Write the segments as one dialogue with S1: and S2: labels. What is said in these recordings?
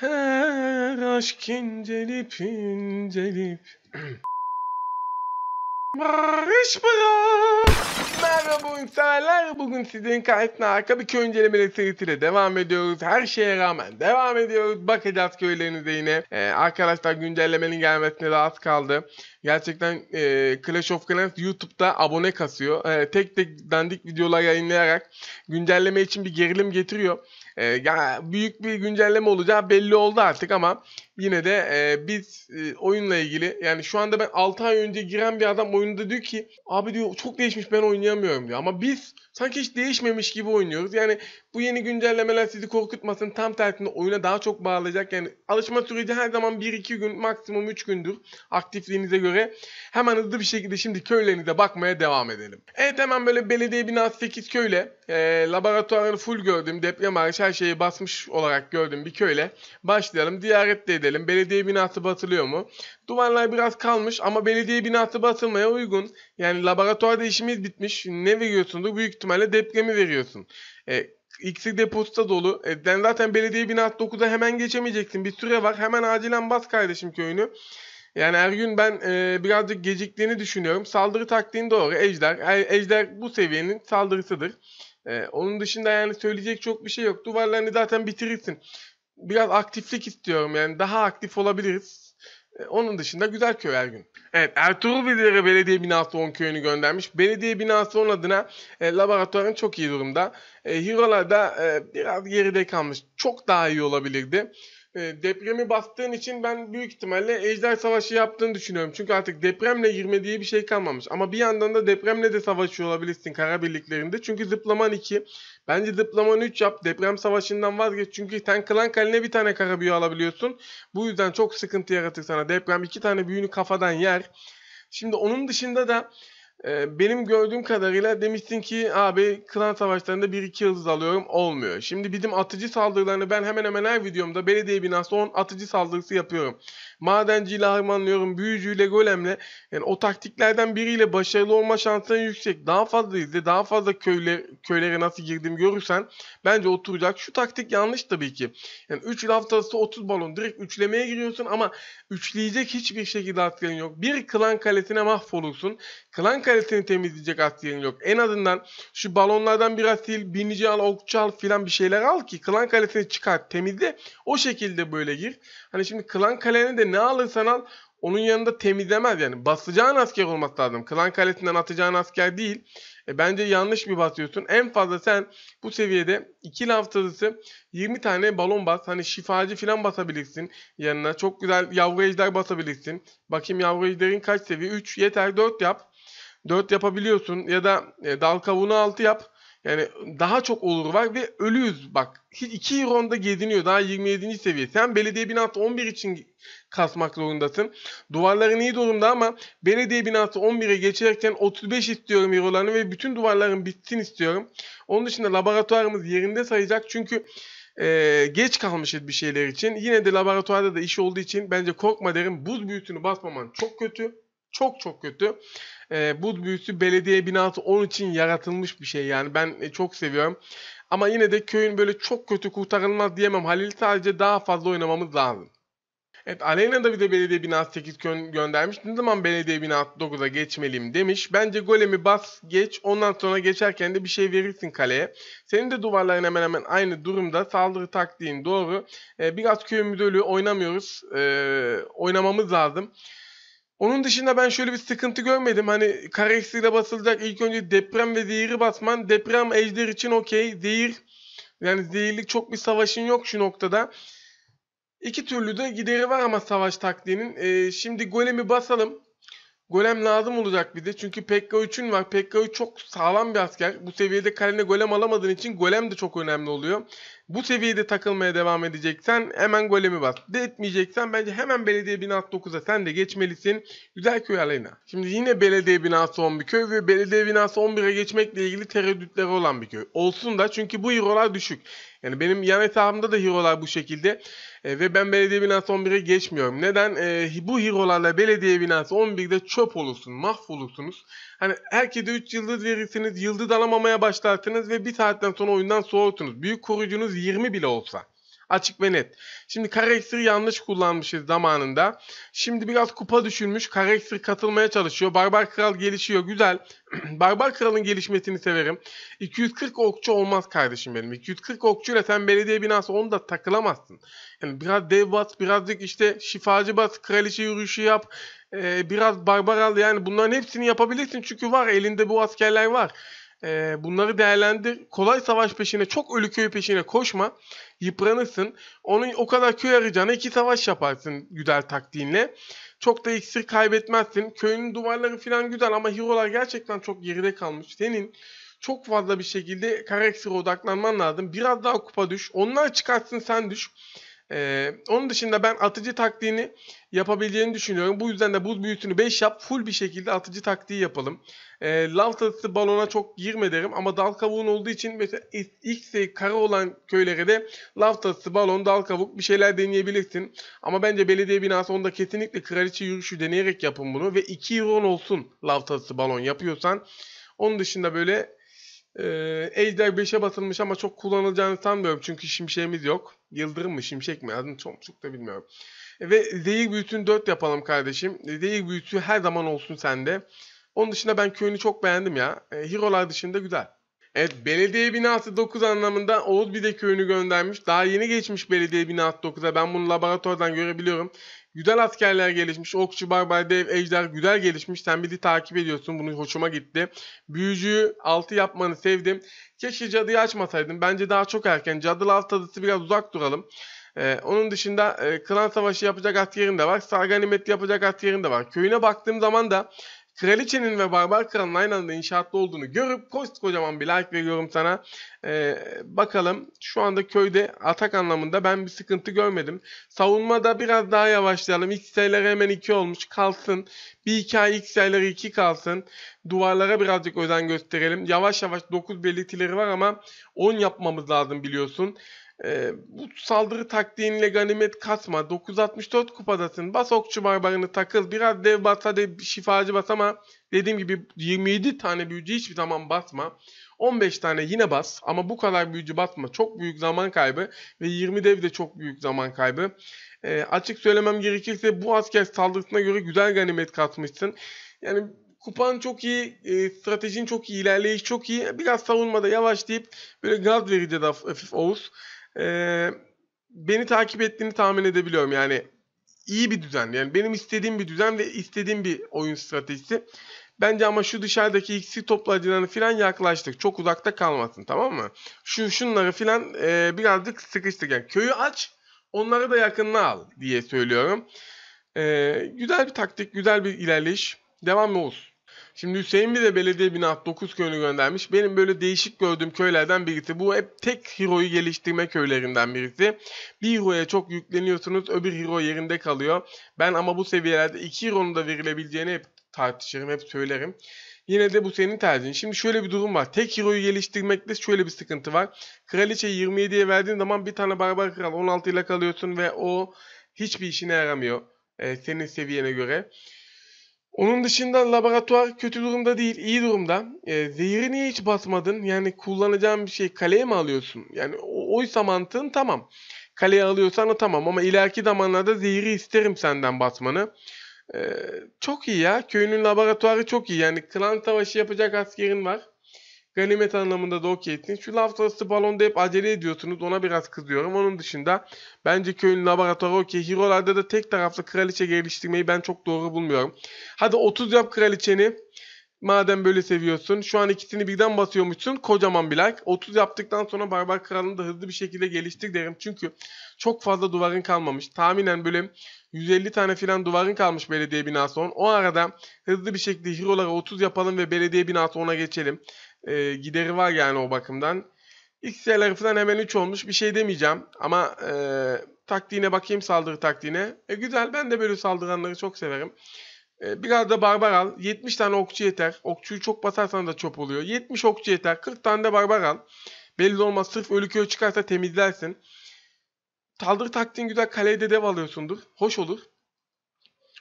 S1: Her aşk incelip incelip Barış bırak Merhaba insanlar bugün sizin karşısına arka bir köy incelemeleri serisiyle devam ediyoruz Her şeye rağmen devam ediyoruz bakacağız köylerinize yine ee, Arkadaşlar güncellemenin gelmesine de az kaldı Gerçekten e, Clash of Clans YouTube'da abone kasıyor ee, Tek tek dandik videolar yayınlayarak güncelleme için bir gerilim getiriyor e, ee, yani büyük bir güncelleme olacağı belli oldu artık ama yine de e, biz e, oyunla ilgili yani şu anda ben 6 ay önce giren bir adam oyunda diyor ki abi diyor çok değişmiş ben oynayamıyorum diyor ama biz sanki hiç değişmemiş gibi oynuyoruz. Yani bu yeni güncellemeler sizi korkutmasın. Tam tersine oyuna daha çok bağlayacak. Yani alışma süreci her zaman 1-2 gün maksimum 3 gündür aktifliğinize göre. Hemen hızlı bir şekilde şimdi köylerinize bakmaya devam edelim. Evet hemen böyle belediye binası 8 köyle e, laboratuvarını full gördüm. Deprem hariç her şeyi basmış olarak gördüm bir köyle. Başlayalım. Ziyaret de edelim. Belediye binası basılıyor mu? Duvarlar biraz kalmış ama belediye binası basılmaya uygun. Yani laboratuvarda işimiz bitmiş. Ne veriyorsundur? Büyük ihtimalle depremi veriyorsun. E, iksir deposu da dolu. E, zaten belediye binası 9'a hemen geçemeyeceksin. Bir süre var. Hemen acilen bas kardeşim köyünü. Yani her gün ben e, birazcık geciktiğini düşünüyorum. Saldırı taktiğin doğru. Ejder. E, ejder bu seviyenin saldırısıdır. E, onun dışında yani söyleyecek çok bir şey yok. Duvarlarını zaten bitirirsin. Biraz aktiflik istiyorum yani. Daha aktif olabiliriz e, onun dışında güzel köy her gün. Evet Ertuğrul Bilir'e belediye binası 10 köyünü göndermiş. Belediye binası 10 adına e, laboratuvarın çok iyi durumda. E, Hirola da e, biraz geride kalmış. Çok daha iyi olabilirdi. E, depremi bastığın için ben büyük ihtimalle Ejder Savaşı yaptığını düşünüyorum. Çünkü artık depremle girme diye bir şey kalmamış. Ama bir yandan da depremle de savaşıyor olabilirsin kara birliklerinde. Çünkü zıplaman 2. Bence zıplaman 3 yap. Deprem savaşından vazgeç. Çünkü sen klan kaline bir tane kara büyü alabiliyorsun. Bu yüzden çok sıkıntı yaratır sana. Deprem 2 tane büyünü kafadan yer. Şimdi onun dışında da ee, benim gördüğüm kadarıyla demiştin ki abi klan savaşlarında 1-2 yıldız alıyorum olmuyor. Şimdi bizim atıcı saldırılarını ben hemen hemen her videomda belediye binası 10 atıcı saldırısı yapıyorum. Madenciyle harmanlıyorum, büyücüyle golemle. Yani o taktiklerden biriyle başarılı olma şansın yüksek. Daha fazla izle, daha fazla köyler, köylere nasıl girdiğimi görürsen bence oturacak. Şu taktik yanlış tabii ki. Yani 3 haftası 30 balon direkt üçlemeye giriyorsun ama üçleyecek hiçbir şekilde atkın yok. Bir klan kalesine mahvolursun. Klan kalesine kellesini temizleyecek askerin yok. En azından şu balonlardan biraz sil, binici al, okçu al filan bir şeyler al ki klan kalesini çıkart, temizle. O şekilde böyle gir. Hani şimdi klan kaleni de ne alırsan al onun yanında temizlemez yani. Basacağın asker olması lazım. Klan kalesinden atacağın asker değil. E, bence yanlış bir basıyorsun. En fazla sen bu seviyede 2 haftası 20 tane balon bas. Hani şifacı falan basabilirsin yanına. Çok güzel yavru ejder basabilirsin. Bakayım yavru ejderin kaç seviye? 3 yeter 4 yap. 4 yapabiliyorsun ya da e, dal kavunu 6 yap. Yani daha çok olur var ve ölüyüz bak. 2 ronda geziniyor daha 27. seviye. Sen belediye binası 11 için kasmak zorundasın. Duvarların iyi durumda ama belediye binası 11'e geçerken 35 istiyorum eurolarını ve bütün duvarların bitsin istiyorum. Onun dışında laboratuvarımız yerinde sayacak çünkü e, geç kalmışız bir şeyler için. Yine de laboratuvarda da iş olduğu için bence korkma derim. Buz büyütünü basmaman çok kötü. Çok çok kötü e, ee, buz büyüsü belediye binası onun için yaratılmış bir şey yani ben e, çok seviyorum. Ama yine de köyün böyle çok kötü kurtarılmaz diyemem. Halil sadece daha fazla oynamamız lazım. Evet Aleyna da bize belediye binası 8 gö göndermiş. Ne zaman belediye binası 9'a geçmeliyim demiş. Bence golemi bas geç ondan sonra geçerken de bir şey verirsin kaleye. Senin de duvarların hemen hemen aynı durumda. Saldırı taktiğin doğru. Ee, biraz köy müdürlüğü oynamıyoruz. Ee, oynamamız lazım. Onun dışında ben şöyle bir sıkıntı görmedim. Hani kara basılacak ilk önce deprem ve zehiri basman. Deprem ejder için okey. Zehir yani zehirlik çok bir savaşın yok şu noktada. İki türlü de gideri var ama savaş taktiğinin. Ee, şimdi golemi basalım. Golem lazım olacak bize. Çünkü Pekka 3'ün var. Pekka 3 çok sağlam bir asker. Bu seviyede kalene golem alamadığın için golem de çok önemli oluyor. Bu seviyede takılmaya devam edeceksen hemen golemi bas. De etmeyeceksen bence hemen belediye binası 9'a sen de geçmelisin. Güzel köy aleyna. Şimdi yine belediye binası 10 bir köy ve belediye binası 11'e geçmekle ilgili tereddütleri olan bir köy. Olsun da çünkü bu hero'lar düşük. Yani benim yan hesabımda da hero'lar bu şekilde. E, ve ben belediye binası 11'e geçmiyorum. Neden? E, bu hero'larla belediye binası 11'de çöp olursun, mahvolursunuz. Hani herkese 3 yıldız verirsiniz, yıldız alamamaya başlarsınız ve bir saatten sonra oyundan soğursunuz. Büyük koruyucunuz 20 bile olsa. Açık ve net. Şimdi Karaksir yanlış kullanmışız zamanında. Şimdi biraz kupa düşürmüş. Karaksir katılmaya çalışıyor. Barbar Kral gelişiyor. Güzel. Barbar Kral'ın gelişmesini severim. 240 okçu olmaz kardeşim benim. 240 okçuyla sen belediye binası onu da takılamazsın. Yani biraz dev bas, birazcık işte şifacı bas, kraliçe yürüyüşü yap, ee, biraz barbar al. Yani bunların hepsini yapabilirsin. Çünkü var elinde bu askerler var. E, bunları değerlendir. Kolay savaş peşine, çok ölü köy peşine koşma. Yıpranırsın. Onun o kadar köy arayacağına iki savaş yaparsın güzel taktiğinle. Çok da iksir kaybetmezsin. Köyünün duvarları falan güzel ama hero'lar gerçekten çok geride kalmış. Senin çok fazla bir şekilde kara odaklanman lazım. Biraz daha kupa düş. Onlar çıkartsın sen düş. Ee, onun dışında ben atıcı taktiğini yapabileceğini düşünüyorum. Bu yüzden de buz büyüsünü 5 yap. Full bir şekilde atıcı taktiği yapalım. Ee, lav tatısı balona çok girme derim. Ama dal kavuğun olduğu için mesela X'e kara olan köylere de lav tatısı balon, dal kavuk bir şeyler deneyebilirsin. Ama bence belediye binası onda kesinlikle kraliçe yürüyüşü deneyerek yapın bunu. Ve 2 euron olsun lav tatısı balon yapıyorsan. Onun dışında böyle ee, Ejder 5'e batılmış ama çok kullanılacağını sanmıyorum. Çünkü şimşeğimiz yok. Yıldırım mı şimşek mi adını çok, çok da bilmiyorum. Ve zehir büyütün 4 yapalım kardeşim. Zehir büyütü her zaman olsun sende. Onun dışında ben köyünü çok beğendim ya. E, Hero'lar dışında güzel. Evet belediye binası 9 anlamında Oğuz bir de köyünü göndermiş. Daha yeni geçmiş belediye binası 9'a. Ben bunu laboratuvardan görebiliyorum. Güzel askerler gelişmiş. Okçu, barbar, dev, ejder güzel gelişmiş. Sen bizi takip ediyorsun. Bunu hoşuma gitti. Büyücüyü altı yapmanı sevdim. Keşke cadıyı açmasaydım. Bence daha çok erken. Cadılı alt tadısı biraz uzak duralım. Ee, onun dışında e, klan savaşı yapacak askerin de var. Sarganimet yapacak askerin de var. Köyüne baktığım zaman da Kraliçenin ve Barbar Kral'ın aynı anda inşaatta olduğunu görüp kocaman bir like veriyorum sana. Ee, bakalım şu anda köyde atak anlamında ben bir sıkıntı görmedim. Savunmada biraz daha yavaşlayalım. X sayıları hemen 2 olmuş kalsın. Bir 2 ay X sayıları 2 kalsın. Duvarlara birazcık özen gösterelim. Yavaş yavaş 9 belirtileri var ama 10 yapmamız lazım biliyorsun. E, bu saldırı taktiğinle ganimet katma. 964 kupadasın. Bas okçu barbarını takıl. Biraz dev basa, de şifacı bas ama dediğim gibi 27 tane büyücü hiçbir zaman basma. 15 tane yine bas ama bu kadar büyücü basma. Çok büyük zaman kaybı ve 20 dev de çok büyük zaman kaybı. E, açık söylemem gerekirse bu asker saldırısına göre güzel ganimet katmışsın. Yani kupan çok iyi, e, stratejin çok iyi, ilerleyiş çok iyi. Biraz savunmada yavaş deyip böyle gaz vereceğiz hafif Oğuz e, beni takip ettiğini tahmin edebiliyorum. Yani iyi bir düzen. Yani benim istediğim bir düzen ve istediğim bir oyun stratejisi. Bence ama şu dışarıdaki x'i toplayıcılarını filan yaklaştık. Çok uzakta kalmasın tamam mı? Şu şunları filan e, birazcık sıkıştık. Yani köyü aç onları da yakınına al diye söylüyorum. E, güzel bir taktik, güzel bir ilerleyiş. Devam Oğuz. Şimdi Hüseyin bir de belediye bina 9 köyünü göndermiş. Benim böyle değişik gördüğüm köylerden birisi. Bu hep tek hero'yu geliştirme köylerinden birisi. Bir hero'ya çok yükleniyorsunuz öbür hero yerinde kalıyor. Ben ama bu seviyelerde iki hero'nun da verilebileceğini hep tartışırım hep söylerim. Yine de bu senin tercihin. Şimdi şöyle bir durum var. Tek hero'yu geliştirmekte şöyle bir sıkıntı var. Kraliçe 27'ye verdiğin zaman bir tane barbar kral 16 ile kalıyorsun ve o hiçbir işine yaramıyor. E, senin seviyene göre. Onun dışında laboratuvar kötü durumda değil, iyi durumda. E, zehiri niye hiç basmadın? Yani kullanacağın bir şey kaleye mi alıyorsun? Yani oysa mantığın tamam. Kaleye alıyorsan tamam ama ileriki zamanlarda zehri isterim senden basmanı. E, çok iyi ya. Köyünün laboratuvarı çok iyi. Yani klan savaşı yapacak askerin var. Ganimet anlamında da okey ettiniz. Şu haftası balonda hep acele ediyorsunuz. Ona biraz kızıyorum. Onun dışında bence köyün laboratuvarı okey. Hero'larda da tek taraflı kraliçe geliştirmeyi ben çok doğru bulmuyorum. Hadi 30 yap kraliçeni. Madem böyle seviyorsun. Şu an ikisini birden basıyormuşsun. Kocaman bir like. 30 yaptıktan sonra Barbar Kralı'nı da hızlı bir şekilde geliştir derim. Çünkü çok fazla duvarın kalmamış. Tahminen böyle 150 tane filan duvarın kalmış belediye binası on. O arada hızlı bir şekilde Hiro'lara 30 yapalım ve belediye binası ona geçelim e, gideri var yani o bakımdan. XLR falan hemen 3 olmuş. Bir şey demeyeceğim ama e, taktiğine bakayım saldırı taktiğine. E, güzel ben de böyle saldıranları çok severim. E, biraz da barbar al. 70 tane okçu yeter. Okçuyu çok basarsan da çöp oluyor. 70 okçu yeter. 40 tane de barbar al. Belli olmaz. Sırf ölü köy çıkarsa temizlersin. Saldırı taktiğin güzel. Kaleye de dev alıyorsundur. Hoş olur.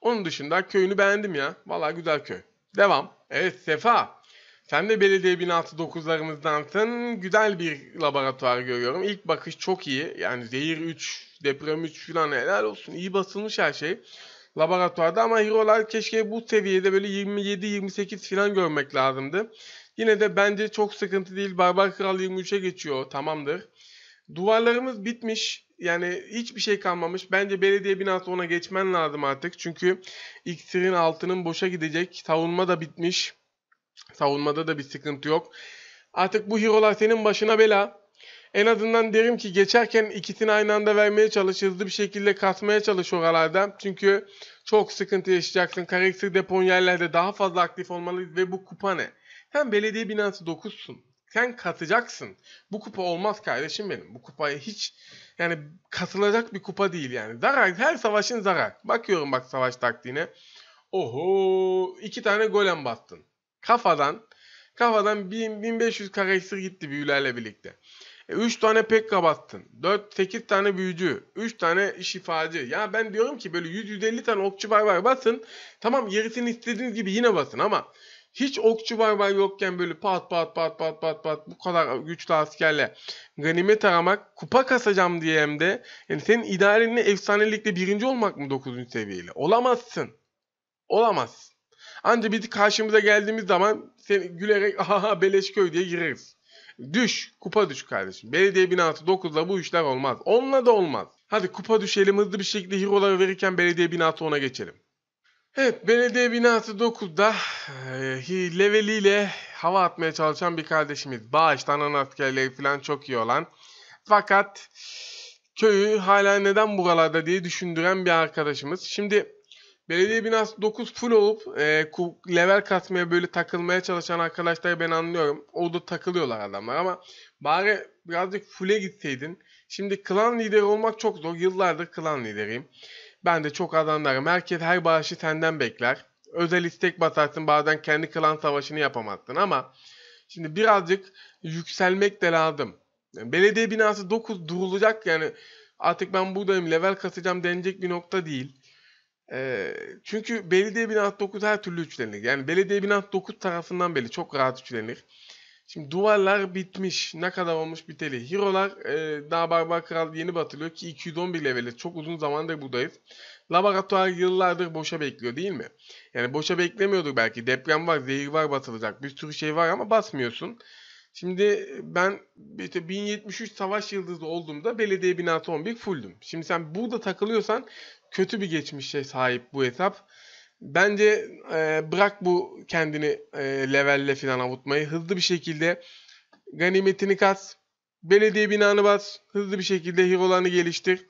S1: Onun dışında köyünü beğendim ya. Vallahi güzel köy. Devam. Evet Sefa. Sen de belediye 1609'larımızdansın. Güzel bir laboratuvar görüyorum. İlk bakış çok iyi. Yani zehir 3, deprem 3 falan helal olsun. İyi basılmış her şey. Laboratuvarda ama hero'lar keşke bu seviyede böyle 27-28 falan görmek lazımdı. Yine de bence çok sıkıntı değil. Barbar Kral 23'e geçiyor. Tamamdır. Duvarlarımız bitmiş. Yani hiçbir şey kalmamış. Bence belediye binası ona geçmen lazım artık. Çünkü iksirin altının boşa gidecek. Savunma da bitmiş. Savunmada da bir sıkıntı yok. Artık bu hero'lar senin başına bela. En azından derim ki geçerken ikisini aynı anda vermeye çalış. Hızlı bir şekilde kasmaya çalış oralarda. Çünkü çok sıkıntı yaşayacaksın. Kareksir depon yerlerde daha fazla aktif olmalıyız ve bu kupa ne? Sen belediye binası dokuzsun, Sen katacaksın. Bu kupa olmaz kardeşim benim. Bu kupaya hiç yani katılacak bir kupa değil yani. Zarar her savaşın zarar. Bakıyorum bak savaş taktiğine. Oho iki tane golem bastın. Kafadan kafadan 1000, 1500 kara gitti büyülerle birlikte. E, tane pek kabattın. 4 8 tane büyücü, 3 tane şifacı. Ya ben diyorum ki böyle 100 150 tane okçu barbar basın. Tamam gerisini istediğiniz gibi yine basın ama hiç okçu barbar yokken böyle pat pat pat pat pat pat bu kadar güçlü askerle ganimet aramak kupa kasacağım diye hem de yani senin idealinle efsanelikle birinci olmak mı 9. seviyeli? Olamazsın. Olamazsın. Anca biz karşımıza geldiğimiz zaman seni gülerek aha Beleşköy diye gireriz. Düş, kupa düş kardeşim. Belediye binası 9'la bu işler olmaz. Onunla da olmaz. Hadi kupa düşelim hızlı bir şekilde hero'ları verirken belediye binası ona geçelim. Evet belediye binası 9'da e, eh, leveliyle hava atmaya çalışan bir kardeşimiz. Bağıştan anaskerleri falan çok iyi olan. Fakat köyü hala neden buralarda diye düşündüren bir arkadaşımız. Şimdi Belediye binası 9 full olup e, level katmaya böyle takılmaya çalışan arkadaşları ben anlıyorum. O da takılıyorlar adamlar ama bari birazcık full'e gitseydin. Şimdi klan lideri olmak çok zor. Yıllardır klan lideriyim. Ben de çok adamlarım. Herkes her bağışı senden bekler. Özel istek basarsın bazen kendi klan savaşını yapamazsın ama şimdi birazcık yükselmek de lazım. Belediye binası 9 durulacak yani artık ben buradayım level kasacağım denecek bir nokta değil. E, çünkü belediye binat 9 her türlü üçlenir. Yani belediye binat 9 tarafından belli çok rahat üçlenir. Şimdi duvarlar bitmiş. Ne kadar olmuş biteli. Herolar e, daha Barbar Kral yeni batılıyor ki 211 leveli. Çok uzun zamandır buradayız. Laboratuvar yıllardır boşa bekliyor değil mi? Yani boşa beklemiyorduk belki. Deprem var, zehir var batılacak. Bir sürü şey var ama basmıyorsun. Şimdi e, ben işte 1073 savaş yıldızı olduğumda belediye binası 11 fulldüm. Şimdi sen burada takılıyorsan kötü bir geçmişe sahip bu hesap. Bence e, bırak bu kendini e, levelle falan avutmayı. Hızlı bir şekilde ganimetini kas. Belediye binanı bas. Hızlı bir şekilde hero'larını geliştir.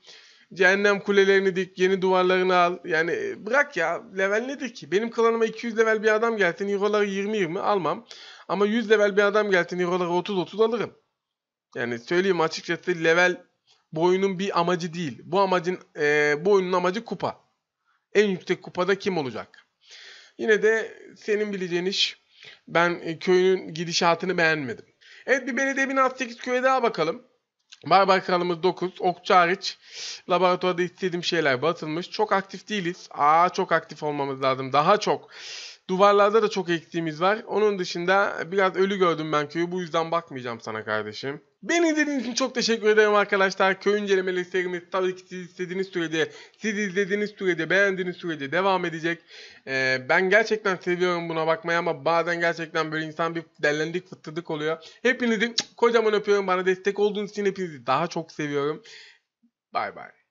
S1: Cehennem kulelerini dik. Yeni duvarlarını al. Yani e, bırak ya. Level nedir ki? Benim klanıma 200 level bir adam gelsin. Hero'ları 20-20 almam. Ama 100 level bir adam gelsin Euro'lara 30-30 alırım. Yani söyleyeyim açıkçası level bu oyunun bir amacı değil. Bu amacın e, bu oyunun amacı kupa. En yüksek kupada kim olacak? Yine de senin bileceğin iş. Ben e, köyünün gidişatını beğenmedim. Evet bir belediye binası 8 köye daha bakalım. Barbar Kralımız 9. Okçu hariç laboratuvarda istediğim şeyler basılmış. Çok aktif değiliz. Aa çok aktif olmamız lazım. Daha çok Duvarlarda da çok eksiğimiz var. Onun dışında biraz ölü gördüm ben köyü. Bu yüzden bakmayacağım sana kardeşim. Beni izlediğiniz için çok teşekkür ederim arkadaşlar. Köy incelemeleri serimiz tabii ki siz istediğiniz sürede, siz izlediğiniz sürede, beğendiğiniz sürede devam edecek. Ee, ben gerçekten seviyorum buna bakmayı ama bazen gerçekten böyle insan bir delendik fıttırdık oluyor. Hepinizi kocaman öpüyorum. Bana destek olduğunuz için hepinizi daha çok seviyorum. Bay bay.